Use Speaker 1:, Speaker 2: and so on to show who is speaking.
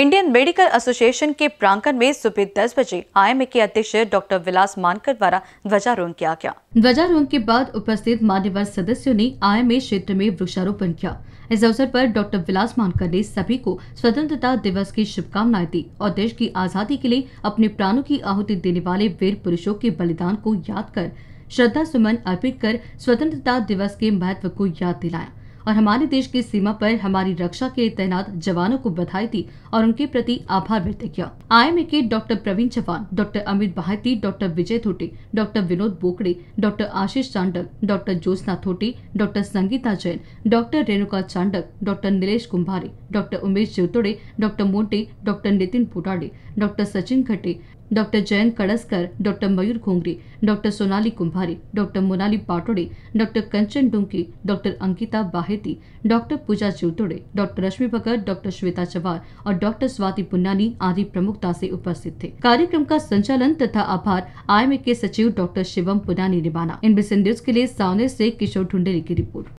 Speaker 1: Indian medical association के प्रांगण में सुबह दस बजे आईएमए के अध्यक्ष डॉक्टर विलास मानकर द्वारा ध्वजारोहण किया गया ध्वजारोहण के बाद उपस्थित मान्यवर सदस्यों ने आईएमए क्षेत्र में वृक्षारोपण किया इस अवसर पर डॉक्टर विलास मानकर ने सभी को स्वतंत्रता दिवस की शुभकामनाएं दी और देश की आजादी के लिए अपने प्राणों की आहुति देने वाले वीर पुरुषों के बलिदान को याद कर श्रद्धा सुमन अर्पित कर स्वतंत्रता दिवस के महत्व को याद दिलाया और हमारे देश की सीमा पर हमारी रक्षा के तैनात जवानों को बधाई दी और उनके प्रति आभार व्यक्त किया आई के doctor Praveen Chauhan doctor Amit Bharti doctor Vijay Thote doctor Vinod Bokade doctor Ashish Chandak doctor Jyotna Thote doctor Sangeeta Jain doctor Renuka Chandak doctor Nilesh Kumbhari doctor Umesh Jotode doctor Mote doctor Nitin Potade doctor Sachin Khatte doctor Jayant Kadaskar doctor Mayur Ghongre doctor Sonali Kumbhari doctor Monali Patode doctor Kanchan Dunki doctor Ankita Bahe माहिती doctor Pooja Chutode doctor Rashmi Bhagat doctor Shweta चवार और डॉक्टर स्वाति पुन्नानी आदि प्रमुखता से उपस्थित थे कार्यक्रम का संचालन तथा आभार आई के सचिव डॉक्टर शिवम पुनानी ने माना इन बिसन न्यूज के लिए सावने ऐसी किशोर ढुंडेरी की रिपोर्ट